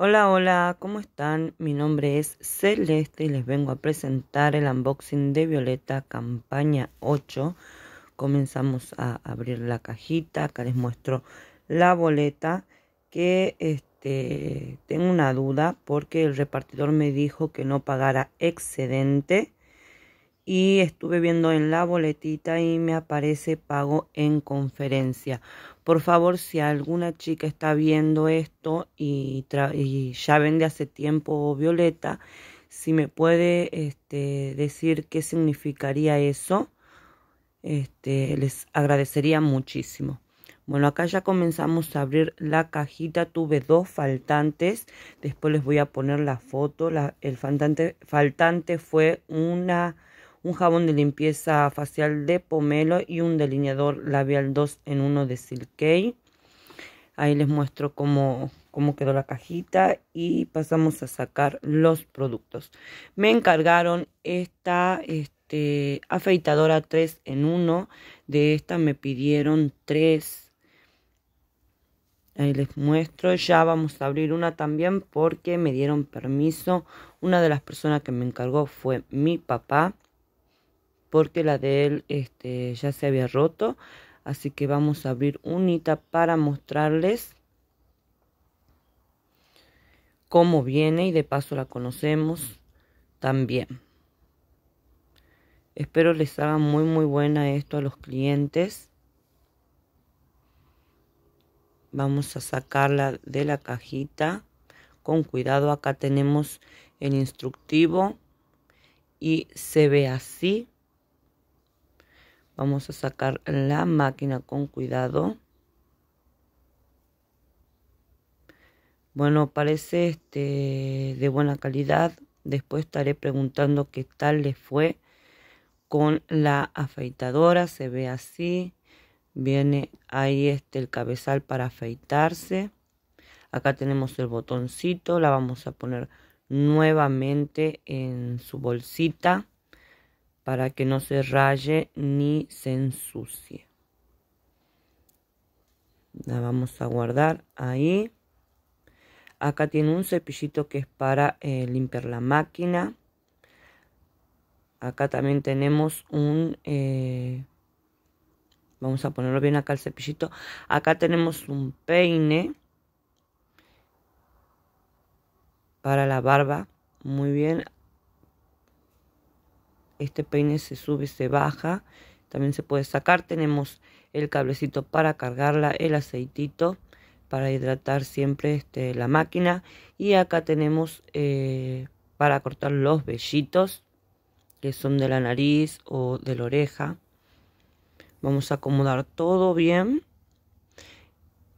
Hola, hola, ¿cómo están? Mi nombre es Celeste y les vengo a presentar el unboxing de Violeta Campaña 8. Comenzamos a abrir la cajita, acá les muestro la boleta que este, tengo una duda porque el repartidor me dijo que no pagara excedente y estuve viendo en la boletita y me aparece pago en conferencia. Por favor, si alguna chica está viendo esto y, ya vende hace tiempo Violeta, si me puede este, decir qué significaría eso, este, les agradecería muchísimo. Bueno, acá ya comenzamos a abrir la cajita. Tuve dos faltantes. Después les voy a poner la foto. La, el faltante, faltante fue una un jabón de limpieza facial de pomelo y un delineador labial 2 en 1 de Silkei. Ahí les muestro cómo, quedó la cajita y pasamos a sacar los productos. Me encargaron esta este, afeitadora 3 en 1. De esta me pidieron 3. Ahí les muestro. Ya vamos a abrir una también porque me dieron permiso. Una de las personas que me encargó fue mi papá porque la de él este, ya se había roto. Así que vamos a abrir una para mostrarles cómo viene y de paso la conocemos también. Espero les haga muy muy buena esto a los clientes. Vamos a sacarla de la cajita con cuidado. Acá tenemos el instructivo y se ve así Vamos a sacar la máquina con cuidado. Bueno, parece este, de buena calidad. Después estaré preguntando qué tal le fue con la afeitadora. Se ve así. Viene ahí este, el cabezal para afeitarse. Acá tenemos el botoncito. La vamos a poner nuevamente en su bolsita para que no se raye ni se ensucie. La vamos a guardar ahí. Acá tiene un cepillito que es para eh, limpiar la máquina. Acá también tenemos un... Eh, vamos a ponerlo bien acá el cepillito. Acá tenemos un peine para la barba. Muy bien. Este peine se sube se baja. También se puede sacar. Tenemos el cablecito para cargarla, el aceitito para hidratar siempre este, la máquina. Y acá tenemos eh, para cortar los vellitos que son de la nariz o de la oreja. Vamos a acomodar todo bien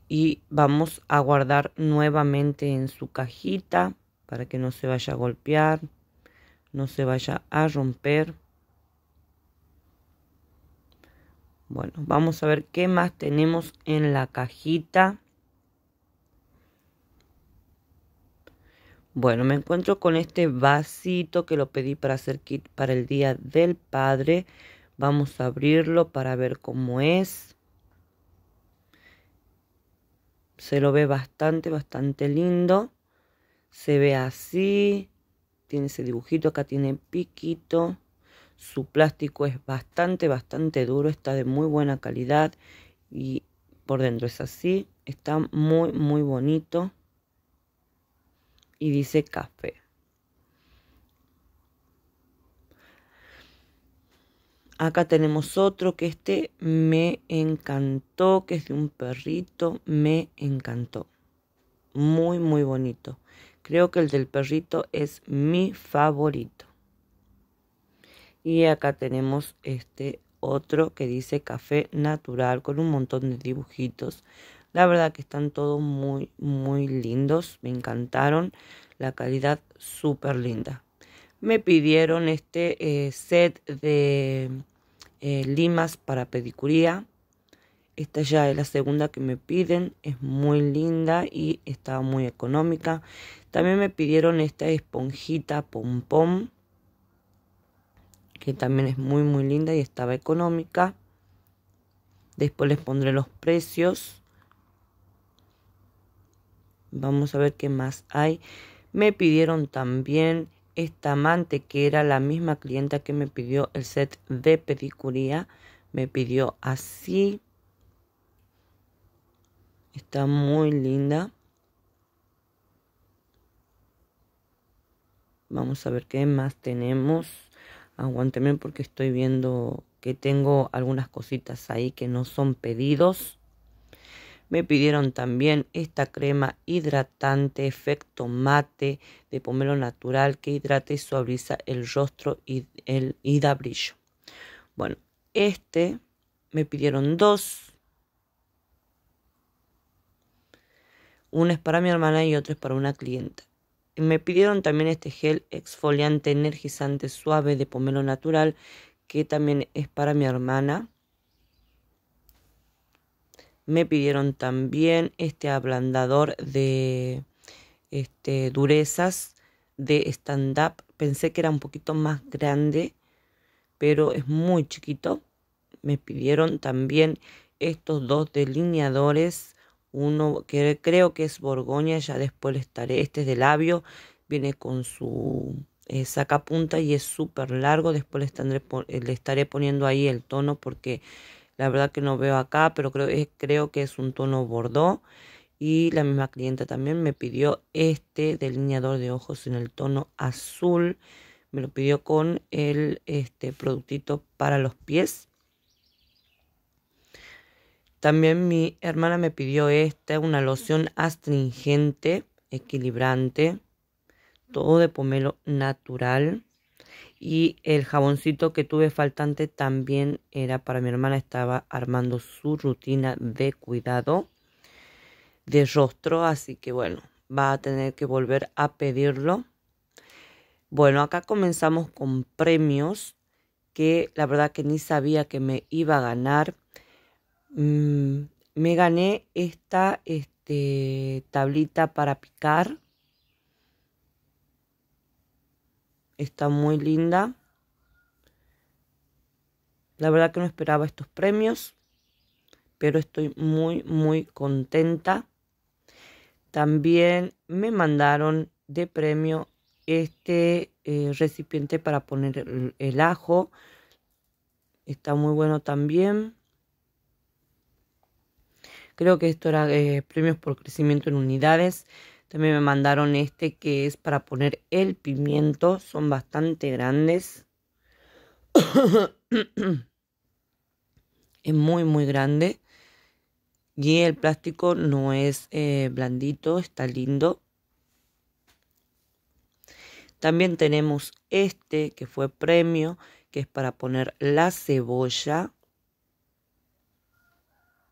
y vamos a guardar nuevamente en su cajita para que no se vaya a golpear no se vaya a romper. Bueno, vamos a ver qué más tenemos en la cajita. Bueno, me encuentro con este vasito que lo pedí para hacer kit para el Día del Padre. Vamos a abrirlo para ver cómo es. Se lo ve bastante, bastante lindo. Se ve así tiene ese dibujito, acá tiene piquito, su plástico es bastante, bastante duro, está de muy buena calidad y por dentro es así, está muy, muy bonito y dice café. Acá tenemos otro que este me encantó, que es de un perrito, me encantó. Muy, muy bonito. Creo que el del perrito es mi favorito. Y acá tenemos este otro que dice café natural con un montón de dibujitos. La verdad que están todos muy, muy lindos. Me encantaron. La calidad súper linda. Me pidieron este eh, set de eh, limas para pedicuría. Esta ya es la segunda que me piden. Es muy linda y está muy económica. También me pidieron esta esponjita pompom, que también es muy muy linda y estaba económica. Después les pondré los precios. Vamos a ver qué más hay. Me pidieron también esta amante, que era la misma clienta que me pidió el set de pedicuría. Me pidió así. Está muy linda. Vamos a ver qué más tenemos. Aguánteme porque estoy viendo que tengo algunas cositas ahí que no son pedidos. Me pidieron también esta crema hidratante efecto mate de pomelo natural que hidrata y suaviza el rostro y, el, da brillo. Bueno, este me pidieron dos. Una es para mi hermana y otra es para una clienta. Me pidieron también este gel exfoliante energizante suave de pomelo natural que también es para mi hermana. Me pidieron también este ablandador de este, durezas de stand-up. Pensé que era un poquito más grande, pero es muy chiquito. Me pidieron también estos dos delineadores uno que creo que es Borgoña, ya después le estaré, este es de labio, viene con su saca eh, sacapunta y es súper largo, después le estaré, eh, le estaré poniendo ahí el tono porque la verdad que no veo acá, pero creo, creo que es un tono bordó y la misma clienta también me pidió este delineador de ojos en el tono azul, me lo pidió con el este productito para los pies también mi hermana me pidió esta, una loción astringente, equilibrante, todo de pomelo natural. Y el jaboncito que tuve faltante también era para mi hermana, estaba armando su rutina de cuidado de rostro, así que bueno, va a tener que volver a pedirlo. Bueno, acá comenzamos con premios que la verdad que ni sabía que me iba a ganar. Mm, me gané esta este, tablita para picar. Está muy linda. La verdad que no esperaba estos premios, pero estoy muy, muy contenta. También me mandaron de premio este eh, recipiente para poner el ajo. Está muy bueno también. Creo que esto era eh, premios por crecimiento en unidades. También me mandaron este que es para poner el pimiento. Son bastante grandes. es muy, muy grande. Y el plástico no es eh, blandito, está lindo. También tenemos este que fue premio, que es para poner la cebolla.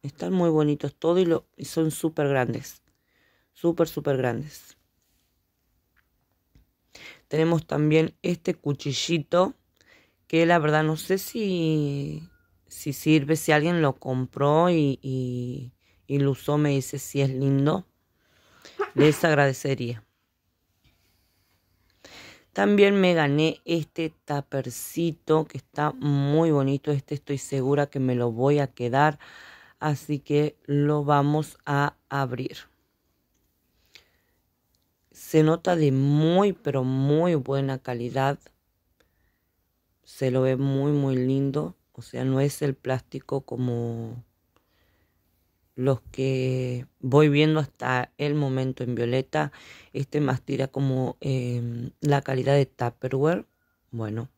Están muy bonitos todos y, lo, y son súper grandes. Súper, súper grandes. Tenemos también este cuchillito que la verdad no sé si, si sirve, si alguien lo compró y, y, y lo usó, me dice si es lindo. Les agradecería. También me gané este tapercito que está muy bonito. Este estoy segura que me lo voy a quedar así que lo vamos a abrir. Se nota de muy pero muy buena calidad. Se lo ve muy muy lindo. O sea, no es el plástico como los que voy viendo hasta el momento en violeta. Este más tira como em, la calidad de Tupperware. Bueno,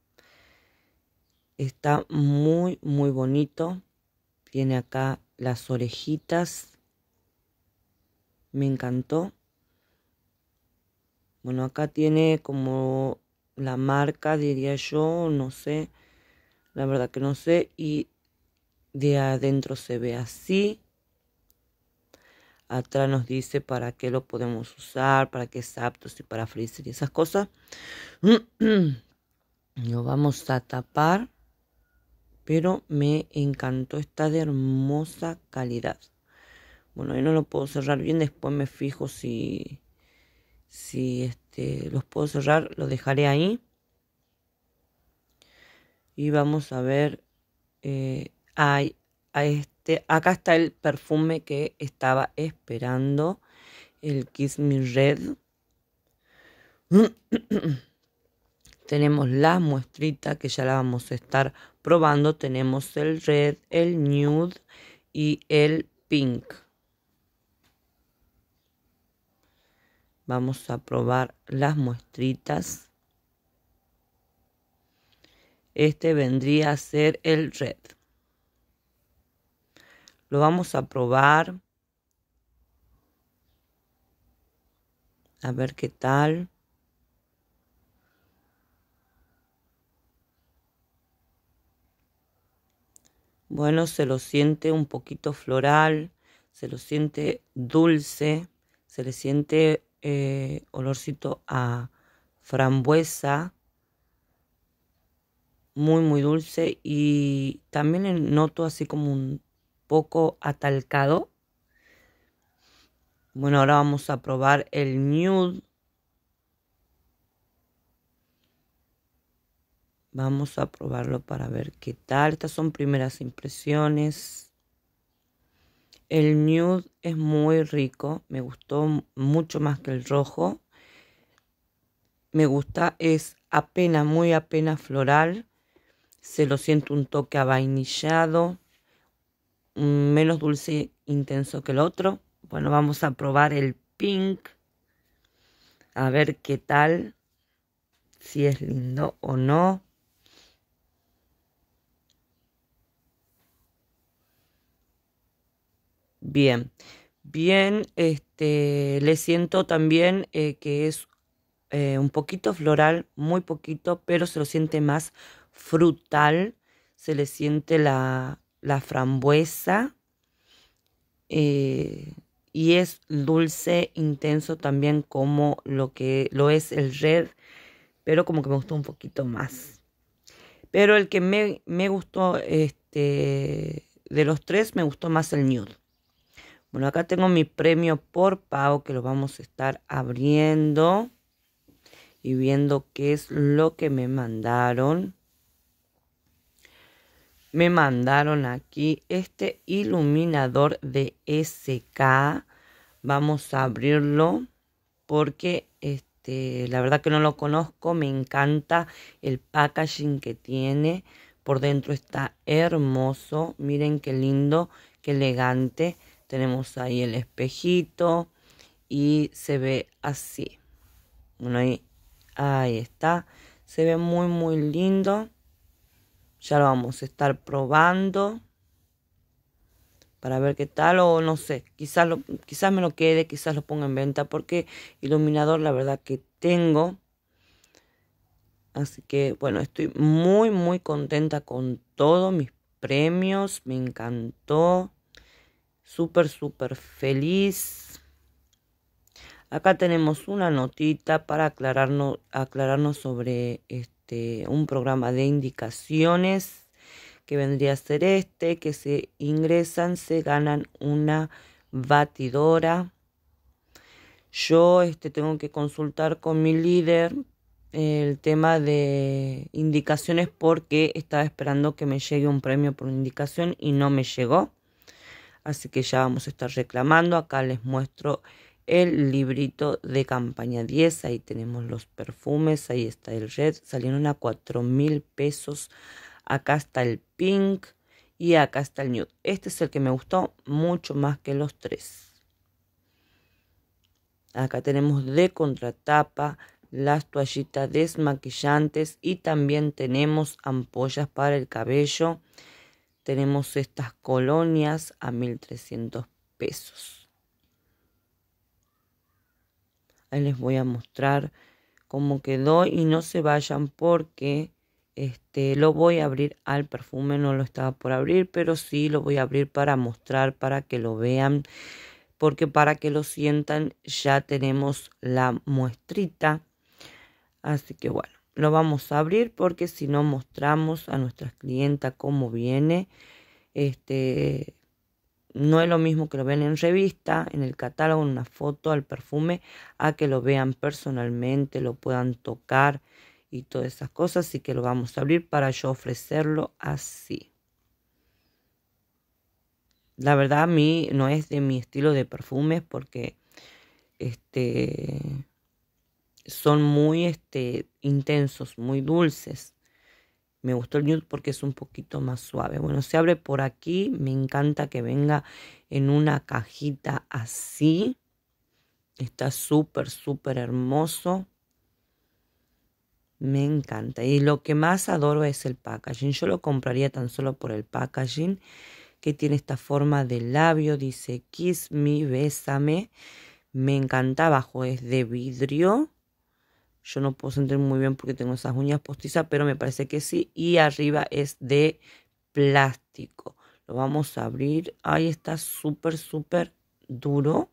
está muy muy bonito. Tiene acá las orejitas. Me encantó. Bueno, acá tiene como la marca, diría yo, no sé. La verdad que no sé. Y de adentro se ve así. Atrás nos dice para qué lo podemos usar, para qué es apto, si para freezer y esas cosas. lo vamos a tapar pero me encantó, está de hermosa calidad. Bueno, yo no lo puedo cerrar bien, después me fijo si, si este, los puedo cerrar, lo dejaré ahí. Y vamos a ver, eh, a, este, acá está el perfume que estaba esperando, el Kiss Me Red. Tenemos la muestrita que ya la vamos a estar probando tenemos el red, el nude y el pink. Vamos a probar las muestritas. Este vendría a ser el red. Lo vamos a probar. A ver qué tal. bueno, se lo siente un poquito floral, se lo siente dulce, se le siente eh, olorcito a frambuesa, muy, muy dulce y también noto así como un poco atalcado. Bueno, ahora vamos a probar el nude. Vamos a probarlo para ver qué tal. Estas son primeras impresiones. El nude es muy rico. Me gustó mucho más que el rojo. Me gusta. Es apenas, muy apenas floral. Se lo siento un toque avainillado. Menos dulce intenso que el otro. Bueno, vamos a probar el pink. A ver qué tal. Si es lindo o no. Bien, bien, este, le siento también eh, que es eh, un poquito floral, muy poquito, pero se lo siente más frutal, se le siente la, frambuesa eh, y es dulce, intenso también como lo que lo es el red, pero como que me gustó un poquito más. Pero el que me, gustó, este, de los tres, me gustó más el nude. Bueno, acá tengo mi premio por pago que lo vamos a estar abriendo y viendo qué es lo que me mandaron. Me mandaron aquí este iluminador de SK. Vamos a abrirlo porque este, la verdad que no lo conozco. Me encanta el packaging que tiene. Por dentro está hermoso. Miren qué lindo, qué elegante. Tenemos ahí el espejito y se ve así. Bueno, ahí, ahí está. Se ve muy, muy lindo. Ya lo vamos a estar probando para ver qué tal o no sé, quizás, lo, quizás me lo quede, quizás lo ponga en venta porque iluminador la verdad que tengo. Así que bueno, estoy muy muy contenta con todos mis premios, me encantó súper, súper feliz. Acá tenemos una notita para aclararnos, aclararnos sobre este, un programa de indicaciones que vendría a ser este, que se ingresan, se ganan una batidora. Yo este, tengo que consultar con mi líder el tema de indicaciones porque estaba esperando que me llegue un premio por indicación y no me llegó así que ya vamos a estar reclamando. Acá les muestro el librito de campaña 10, ahí tenemos los perfumes, ahí está el red, salieron a 4 mil pesos, acá está el pink y acá está el nude. Este es el que me gustó mucho más que los tres. Acá tenemos de contratapa, las toallitas desmaquillantes y también tenemos ampollas para el cabello tenemos estas colonias a 1300 pesos. Ahí les voy a mostrar cómo quedó y no se vayan porque este, lo voy a abrir al perfume, no lo estaba por abrir, pero sí lo voy a abrir para mostrar, para que lo vean, porque para que lo sientan ya tenemos la muestrita. Así que bueno lo vamos a abrir porque si no mostramos a nuestras clientas cómo viene, este, no es lo mismo que lo ven en revista, en el catálogo, en una foto, al perfume, a que lo vean personalmente, lo puedan tocar y todas esas cosas. Así que lo vamos a abrir para yo ofrecerlo así. La verdad a mí no es de mi estilo de perfumes porque este son muy este, intensos, muy dulces. Me gustó el nude porque es un poquito más suave. Bueno, se abre por aquí. Me encanta que venga en una cajita así. Está súper, súper hermoso. Me encanta. Y lo que más adoro es el packaging. Yo lo compraría tan solo por el packaging que tiene esta forma de labio. Dice Kiss Me, Bésame. Me encanta. Abajo es de vidrio. Yo no puedo sentir muy bien porque tengo esas uñas postizas, pero me parece que sí. Y arriba es de plástico. Lo vamos a abrir. Ahí está súper, súper duro.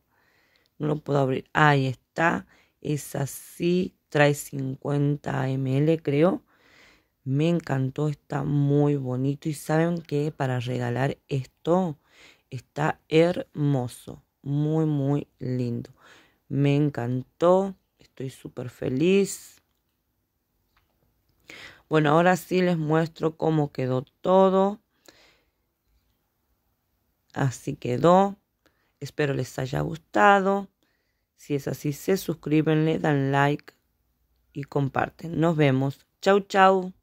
No lo puedo abrir. Ahí está. Es así. Trae 50 ml, creo. Me encantó. Está muy bonito. Y saben que para regalar esto está hermoso. Muy, muy lindo. Me encantó. Estoy súper feliz. Bueno, ahora sí les muestro cómo quedó todo. Así quedó. Espero les haya gustado. Si es así, se suscriben, le dan like y comparten. Nos vemos. Chau, chau.